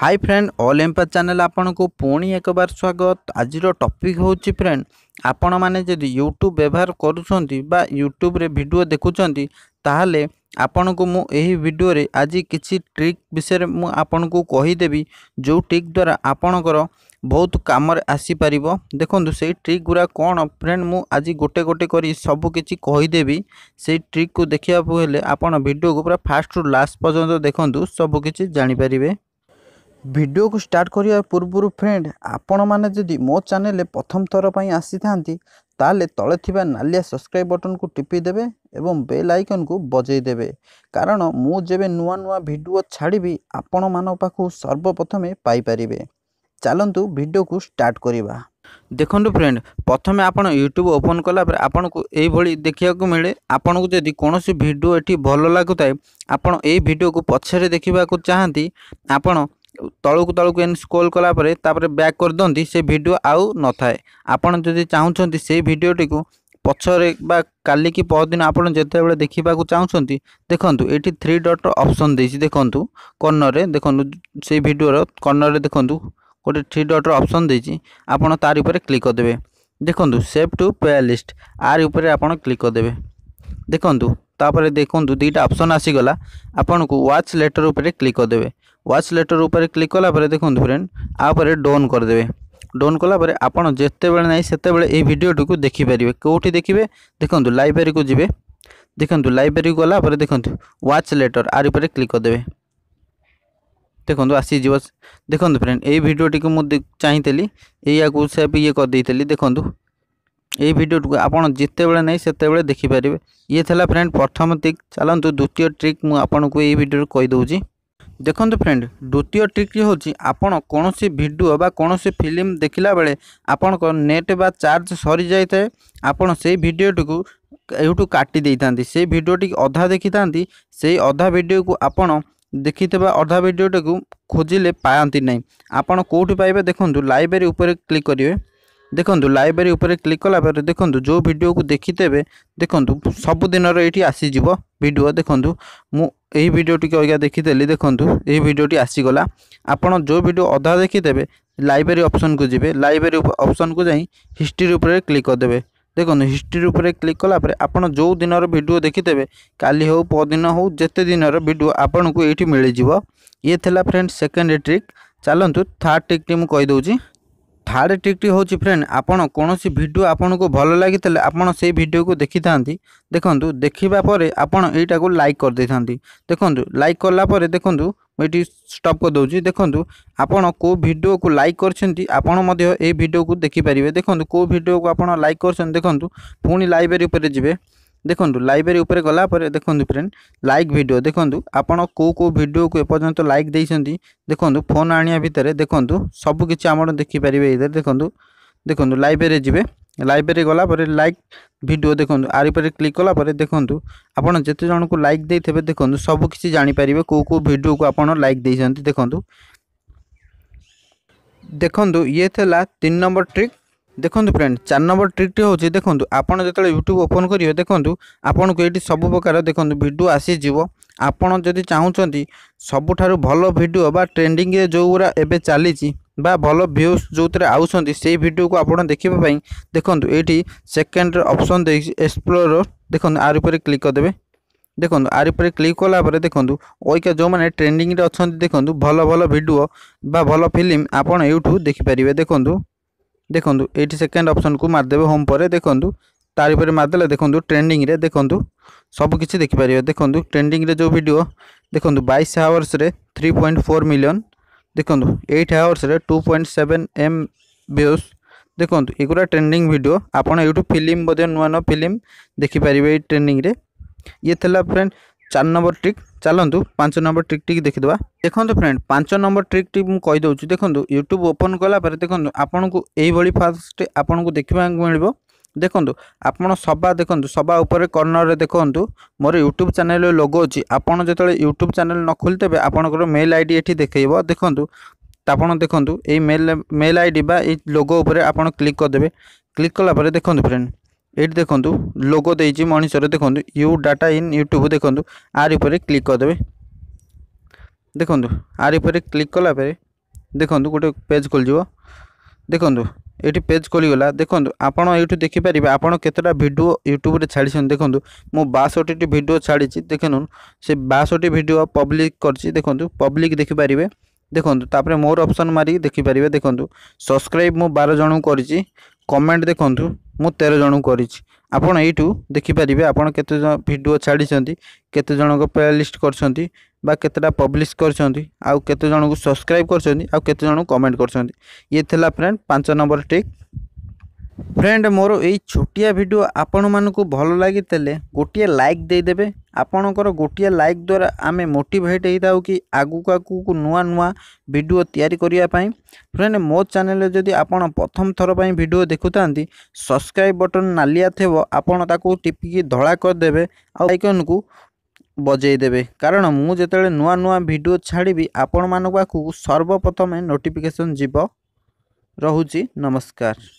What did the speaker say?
high friend all ଏମ୍ପାର channel ଆପଣଙ୍କୁ ପୁଣି ଏକବାର ସ୍ୱାଗତ ଆଜିର ଟପିକ୍ ହେଉଛି ଫ୍ରେଣ୍ଡ ଆପଣମାନେ ଯଦି ୟୁଟ୍ୟୁବ୍ ବ୍ୟବହାର କରୁଛନ୍ତି ବା ୟୁଟ୍ୟୁବ୍ରେ ଭିଡ଼ିଓ ଦେଖୁଛନ୍ତି ତାହେଲେ ଆପଣଙ୍କୁ ମୁଁ ଏହି ଭିଡ଼ିଓରେ ଆଜି କିଛି ଟ୍ରିକ୍ ବିଷୟରେ ମୁଁ ଆପଣଙ୍କୁ କହିଦେବି ଯେଉଁ ଟ୍ରିକ୍ ଦ୍ୱାରା ଆପଣଙ୍କର ବହୁତ କାମରେ ଆସିପାରିବ ଦେଖନ୍ତୁ ସେଇ ଟ୍ରିକ୍ ଗୁଡ଼ା କ'ଣ ଫ୍ରେଣ୍ଡ ମୁଁ ଆଜି ଗୋଟେ ଗୋଟେ କରି ସବୁ କିଛି କହିଦେବି ସେଇ ଟ୍ରିକ୍କୁ ଦେଖିବାକୁ ହେଲେ ଆପଣ ଭିଡ଼ିଓକୁ ପୁରା ଫାଷ୍ଟରୁ ଲାଷ୍ଟ ପର୍ଯ୍ୟନ୍ତ ଦେଖନ୍ତୁ ସବୁ କିଛି ଜାଣିପାରିବେ ଭିଡ଼ିଓକୁ ଷ୍ଟାର୍ଟ କରିବା ପୂର୍ବରୁ ଫ୍ରେଣ୍ଡ ଆପଣମାନେ ଯଦି ମୋ ଚ୍ୟାନେଲରେ ପ୍ରଥମ ଥର ପାଇଁ ଆସିଥାନ୍ତି ତାହେଲେ ତଳେ ଥିବା ନାଲିଆ ସବସ୍କ୍ରାଇବ୍ ବଟନକୁ ଟିପି ଦେବେ ଏବଂ ବେଲ୍ ଆଇକନକୁ ବଜେଇ ଦେବେ କାରଣ ମୁଁ ଯେବେ ନୂଆ ନୂଆ ଭିଡ଼ିଓ ଛାଡ଼ିବି ଆପଣମାନଙ୍କ ପାଖକୁ ସର୍ବପ୍ରଥମେ ପାଇପାରିବେ ଚାଲନ୍ତୁ ଭିଡ଼ିଓକୁ ଷ୍ଟାର୍ଟ କରିବା ଦେଖନ୍ତୁ ଫ୍ରେଣ୍ଡ ପ୍ରଥମେ ଆପଣ ୟୁଟ୍ୟୁବ୍ ଓପନ୍ କଲା ପରେ ଆପଣଙ୍କୁ ଏଇଭଳି ଦେଖିବାକୁ ମିଳେ ଆପଣଙ୍କୁ ଯଦି କୌଣସି ଭିଡ଼ିଓ ଏଠି ଭଲ ଲାଗୁଥାଏ ଆପଣ ଏଇ ଭିଡ଼ିଓକୁ ପଛରେ ଦେଖିବାକୁ ଚାହାନ୍ତି ଆପଣ ତଳକୁ ତଳକୁ ଏମିତି ସ୍କ୍ରୋଲ୍ କଲା ପରେ ତାପରେ ବ୍ୟାକ୍ କରିଦିଅନ୍ତି ସେ ଭିଡ଼ିଓ ଆଉ ନଥାଏ ଆପଣ ଯଦି ଚାହୁଁଛନ୍ତି ସେଇ ଭିଡ଼ିଓଟିକୁ ପଛରେ ବା କାଲିକି ପରଦିନ ଆପଣ ଯେତେବେଳେ ଦେଖିବାକୁ ଚାହୁଁଛନ୍ତି ଦେଖନ୍ତୁ ଏଠି ଥ୍ରୀ ଡଟ୍ ଅପସନ୍ ଦେଇଛି ଦେଖନ୍ତୁ କର୍ଣ୍ଣରରେ ଦେଖନ୍ତୁ ସେଇ ଭିଡ଼ିଓର କର୍ଣ୍ଣରରେ ଦେଖନ୍ତୁ ଗୋଟେ ଥ୍ରୀ ଡଟ୍ର ଅପସନ୍ ଦେଇଛି ଆପଣ ତାରି ଉପରେ କ୍ଲିକ୍ କରିଦେବେ ଦେଖନ୍ତୁ ସେଭ୍ ଟୁ ପ୍ଲେ ଲିଷ୍ଟ ଆରି ଉପରେ ଆପଣ କ୍ଲିକ୍ କରିଦେବେ ଦେଖନ୍ତୁ ତାପରେ ଦେଖନ୍ତୁ ଦୁଇଟା ଅପସନ୍ ଆସିଗଲା ଆପଣଙ୍କୁ ୱାଚ୍ ଲେଟର୍ ଉପରେ କ୍ଲିକ୍ କରିଦେବେ ୱାଚ୍ ଲେଟର୍ ଉପରେ କ୍ଲିକ୍ କଲାପରେ ଦେଖନ୍ତୁ ଫ୍ରେଣ୍ଡ ଆ ଉପରେ ଡନ୍ କରିଦେବେ ଡନ୍ କଲାପରେ ଆପଣ ଯେତେବେଳେ ନାହିଁ ସେତେବେଳେ ଏହି ଭିଡ଼ିଓଟିକୁ ଦେଖିପାରିବେ କେଉଁଠି ଦେଖିବେ ଦେଖନ୍ତୁ ଲାଇବ୍ରେରୀକୁ ଯିବେ ଦେଖନ୍ତୁ ଲାଇବ୍ରେରୀକୁ ଗଲାପରେ ଦେଖନ୍ତୁ ୱାଚ୍ ଲେଟର୍ ଆରି ଉପରେ କ୍ଲିକ୍ କରିଦେବେ ଦେଖନ୍ତୁ ଆସିଯିବ ଦେଖନ୍ତୁ ଫ୍ରେଣ୍ଡ ଏହି ଭିଡ଼ିଓଟିକୁ ମୁଁ ଚାହିଁଥିଲି ଏଇଆକୁ ସେଭ୍ ଇଏ କରିଦେଇଥିଲି ଦେଖନ୍ତୁ এই ভিডিওটিকে আপনার যেতবে নাই সেতবে দেখিপারে ইয়ে লা ফ্রেন্ড প্রথম ট্রিক চালু দ্বিতীয় ট্রিক মু আপনার এই ভিডিওর কইদি ଦେଖନ୍ତୁ ଫ୍ରେଣ୍ଡ ଦ୍ୱିତୀୟ ଟ୍ରିକ୍ଟି ହେଉଛି ଆପଣ କୌଣସି ଭିଡ଼ିଓ ବା କୌଣସି ଫିଲ୍ମ ଦେଖିଲା ବେଳେ ଆପଣଙ୍କ ନେଟ୍ ବା ଚାର୍ଜ ସରିଯାଇଥାଏ ଆପଣ ସେଇ ଭିଡ଼ିଓଟିକୁ ଏଇଠୁ କାଟି ଦେଇଥାନ୍ତି ସେଇ ଭିଡ଼ିଓଟି ଅଧା ଦେଖିଥାନ୍ତି ସେଇ ଅଧା ଭିଡ଼ିଓକୁ ଆପଣ ଦେଖିଥିବା ଅଧା ଭିଡ଼ିଓଟିକୁ ଖୋଜିଲେ ପାଆନ୍ତି ନାହିଁ ଆପଣ କେଉଁଠି ପାଇବେ ଦେଖନ୍ତୁ ଲାଇବ୍ରେରୀ ଉପରେ କ୍ଲିକ୍ କରିବେ দেখুন লাইব্রেরি উপরে ক্লিক কলা পরে দেখুন যে ভিডিওকে দেখিদেবে দেখুন সবুদিনর এটি আসিযোগ ভিডিও দেখুন মু এই ভিডিওটিকে অজ্ঞা দেখিদেলি দেখুন এই ভিডিওটি আসিগলা আপনার যে ভিডিও অধা দেখিদেবে লাইব্রেরি অপসনকু যাবে লাইব্রেরি অপসনকু যাই হিস্ট্রি উপরে ক্লিক করিদেবে দেখুন হিস্ট্রি উপরে ক্লিক কলাপরে আপনার যে দিনর ভিডিও দেখিদেবে কালি হোক পরদিন হোক যেতে দিনর ভিডিও আপনার এইটি মিলিযোগ ইয়ে লা ফ্রেন্ড সেকেন্ড ট্রিক চালু থার্ড ট্রিকটি মুখ থার্ଡ଼ ଟ୍ରିକ୍ଟି ହେଉଛି ଫ୍ରେଣ୍ଡ ଆପଣ କୌଣସି ଭିଡ଼ିଓ ଆପଣଙ୍କୁ ଭଲ ଲାଗିଥିଲେ ଆପଣ ସେଇ ଭିଡ଼ିଓକୁ ଦେଖିଥାନ୍ତି ଦେଖନ୍ତୁ ଦେଖିବା ପରେ ଆପଣ ଏଇଟାକୁ ଲାଇକ୍ କରିଦେଇଥାନ୍ତି ଦେଖନ୍ତୁ ଲାଇକ୍ କଲା ପରେ ଦେଖନ୍ତୁ ମୁଁ ଏଠି ଷ୍ଟପ୍ କରିଦେଉଛି ଦେଖନ୍ତୁ ଆପଣ କେଉଁ ଭିଡ଼ିଓକୁ ଲାଇକ୍ କରିଛନ୍ତି ଆପଣ ମଧ୍ୟ ଏଇ ଭିଡ଼ିଓକୁ ଦେଖିପାରିବେ ଦେଖନ୍ତୁ କେଉଁ ଭିଡ଼ିଓକୁ ଆପଣ ଲାଇକ୍ କରିଛନ୍ତି ଦେଖନ୍ତୁ ପୁଣି ଲାଇବ୍ରେରୀ ଉପରେ ଯିବେ ଦେଖନ୍ତୁ ଲାଇବ୍ରେରୀ ଉପରେ ଗଲା ପରେ ଦେଖନ୍ତୁ ଫ୍ରେଣ୍ଡ ଲାଇକ୍ ଭିଡ଼ିଓ ଦେଖନ୍ତୁ ଆପଣ କେଉଁ କେଉଁ ଭିଡ଼ିଓକୁ ଏପର୍ଯ୍ୟନ୍ତ ଲାଇକ୍ ଦେଇଛନ୍ତି ଦେଖନ୍ତୁ ଫୋନ୍ ଆଣିବା ଭିତରେ ଦେଖନ୍ତୁ ସବୁକିଛି ଆପଣ ଦେଖିପାରିବେ ଏଇଥିରେ ଦେଖନ୍ତୁ ଦେଖନ୍ତୁ ଲାଇବ୍ରେରୀ ଯିବେ ଲାଇବ୍ରେରୀ ଗଲା ପରେ ଲାଇକ୍ ଭିଡ଼ିଓ ଦେଖନ୍ତୁ ଆରି ଉପରେ କ୍ଲିକ୍ କଲା ପରେ ଦେଖନ୍ତୁ ଆପଣ ଯେତେ ଜଣଙ୍କୁ ଲାଇକ୍ ଦେଇଥିବେ ଦେଖନ୍ତୁ ସବୁକିଛି ଜାଣିପାରିବେ କେଉଁ କେଉଁ ଭିଡ଼ିଓକୁ ଆପଣ ଲାଇକ୍ ଦେଇଛନ୍ତି ଦେଖନ୍ତୁ ଦେଖନ୍ତୁ ଇଏ ଥିଲା ତିନି ନମ୍ବର ଟ୍ରିକ୍ ଦେଖନ୍ତୁ ଫ୍ରେଣ୍ଡ ଚାରି ନମ୍ବର ଟ୍ରିକ୍ଟି ହେଉଛି ଦେଖନ୍ତୁ ଆପଣ ଯେତେବେଳେ ୟୁଟ୍ୟୁବ୍ ଓପନ୍ କରିବେ ଦେଖନ୍ତୁ ଆପଣଙ୍କୁ ଏଇଠି ସବୁ ପ୍ରକାର ଦେଖନ୍ତୁ ଭିଡ଼ିଓ ଆସିଯିବ ଆପଣ ଯଦି ଚାହୁଁଛନ୍ତି ସବୁଠାରୁ ଭଲ ଭିଡ଼ିଓ ବା ଟ୍ରେଣ୍ଡିଂରେ ଯେଉଁଗୁଡ଼ା ଏବେ ଚାଲିଛି ବା ଭଲ ଭ୍ୟୁଜ୍ ଯେଉଁଥିରେ ଆସୁଛନ୍ତି ସେଇ ଭିଡ଼ିଓକୁ ଆପଣ ଦେଖିବା ପାଇଁ ଦେଖନ୍ତୁ ଏଇଠି ସେକେଣ୍ଡରେ ଅପସନ୍ ଦେଇଛି ଏକ୍ସପ୍ଲୋର ଦେଖନ୍ତୁ ଆର ଉପରେ କ୍ଲିକ୍ କରିଦେବେ ଦେଖନ୍ତୁ ଆର ଉପରେ କ୍ଲିକ୍ କଲା ପରେ ଦେଖନ୍ତୁ ଅଇକା ଯେଉଁମାନେ ଟ୍ରେଣ୍ଡିଂରେ ଅଛନ୍ତି ଦେଖନ୍ତୁ ଭଲ ଭଲ ଭିଡ଼ିଓ ବା ଭଲ ଫିଲ୍ମ ଆପଣ ୟୁଠୁ ଦେଖିପାରିବେ ଦେଖନ୍ତୁ দেখুন এইটি সেকেন্ড অপসনকু মারিদেবে হোম পরে দেখুন তার উপরে মারিদেলে দেখুন ট্রেন্ডিংরে দেখুন সবুকিছি দেখিপারে দেখুন ট্রেন্ডিংরে যে ভিডিও দেখুন বাইশ আওয়ার্সরে থ্রি পয়েন্ট ফোর মিলিয়ন দেখুন এইট আওয়ার্সরে two point seven M views দেখুন এগুলা ট্রেন্ডিং ভিডিও আপনার ইউটিউব ফিল্ম বোধ নূয় নূয় ফিল্ম দেখিপারে এই ট্রেন্ডিংরে ইয়ে লা ফ্রেন্ড ଚାରି ନମ୍ବର ଟ୍ରିକ୍ ଚାଲନ୍ତୁ ପାଞ୍ଚ ନମ୍ବର ଟ୍ରିକ୍ ଟିକି ଦେଖିଦେବା ଦେଖନ୍ତୁ ଫ୍ରେଣ୍ଡ ପାଞ୍ଚ ନମ୍ବର ଟ୍ରିକ୍ଟି ମୁଁ କହିଦେଉଛି ଦେଖନ୍ତୁ ୟୁଟ୍ୟୁବ୍ ଓପନ୍ କଲା ପରେ ଦେଖନ୍ତୁ ଆପଣଙ୍କୁ ଏଇଭଳି ଫାଷ୍ଟ ଆପଣଙ୍କୁ ଦେଖିବାକୁ ମିଳିବ ଦେଖନ୍ତୁ ଆପଣ ସଭା ଦେଖନ୍ତୁ ସଭା ଉପରେ କର୍ଣ୍ଣରରେ ଦେଖନ୍ତୁ ମୋର ୟୁଟ୍ୟୁବ୍ ଚ୍ୟାନେଲରେ ଲୋଗୋ ଅଛି ଆପଣ ଯେତେବେଳେ ୟୁଟ୍ୟୁବ୍ ଚ୍ୟାନେଲ ନ ଖୋଲିଦେବେ ଆପଣଙ୍କର ମେଲ୍ ଆଇ ଡ଼ି ଏଠି ଦେଖେଇବ ଦେଖନ୍ତୁ ଆପଣ ଦେଖନ୍ତୁ ଏଇ ମେଲ୍ ମେଲ୍ ଆଇ ଡ଼ି ବା ଏଇ ଲୋଗୋ ଉପରେ ଆପଣ କ୍ଲିକ୍ କରିଦେବେ କ୍ଲିକ୍ କଲାପରେ ଦେଖନ୍ତୁ ଫ୍ରେଣ୍ଡ ଏଇଠି ଦେଖନ୍ତୁ ଲୋଗୋ ଦେଇଛି ମଣିଷର ଦେଖନ୍ତୁ ୟୁ ଡାଟା ଇନ୍ ୟୁଟ୍ୟୁବ୍ ଦେଖନ୍ତୁ ଆର୍ ଉପରେ କ୍ଲିକ୍ କରିଦେବେ ଦେଖନ୍ତୁ ଆର୍ ଉପରେ କ୍ଲିକ୍ କଲା ପରେ ଦେଖନ୍ତୁ ଗୋଟେ ପେଜ୍ ଖୋଲିଯିବ ଦେଖନ୍ତୁ ଏଠି ପେଜ୍ ଖୋଲିଗଲା ଦେଖନ୍ତୁ ଆପଣ ଏଇଠୁ ଦେଖିପାରିବେ ଆପଣ କେତେଟା ଭିଡ଼ିଓ ୟୁଟ୍ୟୁବ୍ରେ ଛାଡ଼ିଛନ୍ତି ଦେଖନ୍ତୁ ମୁଁ ବାଷଠିଟି ଭିଡ଼ିଓ ଛାଡ଼ିଛି ଦେଖନ୍ତୁ ସେ ବାଷଠି ଭିଡ଼ିଓ ପବ୍ଲିକ୍ କରିଛି ଦେଖନ୍ତୁ ପବ୍ଲିକ୍ ଦେଖିପାରିବେ ଦେଖନ୍ତୁ ତାପରେ ମୋର ଅପସନ୍ ମାରିକି ଦେଖିପାରିବେ ଦେଖନ୍ତୁ ସବସ୍କ୍ରାଇବ୍ ମୁଁ ବାର ଜଣଙ୍କୁ କରିଛି କମେଣ୍ଟ ଦେଖନ୍ତୁ ମୁଁ ତେର ଜଣଙ୍କୁ କରିଛି ଆପଣ ଏଇଠୁ ଦେଖିପାରିବେ ଆପଣ କେତେଜଣ ଭିଡ଼ିଓ ଛାଡ଼ିଛନ୍ତି କେତେ ଜଣଙ୍କ ପ୍ଲେ ଲିଷ୍ଟ କରିଛନ୍ତି ବା କେତେଟା ପବ୍ଲିଶ କରିଛନ୍ତି ଆଉ କେତେ ଜଣଙ୍କୁ ସବସ୍କ୍ରାଇବ୍ କରିଛନ୍ତି ଆଉ କେତେ ଜଣଙ୍କୁ କମେଣ୍ଟ କରିଛନ୍ତି ଇଏ ଥିଲା ଫ୍ରେଣ୍ଡ ପାଞ୍ଚ ନମ୍ବର ଟ୍ରିକ୍ ফ্রেন্ড মোর এই ছোটিয়া ভিডিও আপনার ভালো লাগিলে গোটিয়ে লাইক দেইদেবে আপনার গোটিয়ে লাইক দ্বারা আমি মোটিভেট হয়ে থাকি কি আগুক আগুক নূয়া নূয়া ভিডিও তৈরি করা ফ্রেন্ড মো চ্যানেল যদি আপনার প্রথম থর ভিডিও দেখু থাকে সবসক্রাইব বটন নালিয়া থাকব আপনার তাকে টিপিকি ধরা করেদেবে আইকন কু বজাইদেবে কারণ মু যেত নূয়া নূয়া ভিডিও ছাড়বি আপনার পাখু সর্বপ্রথমে নোটিফিকেসন যাব রহুচি নমস্কার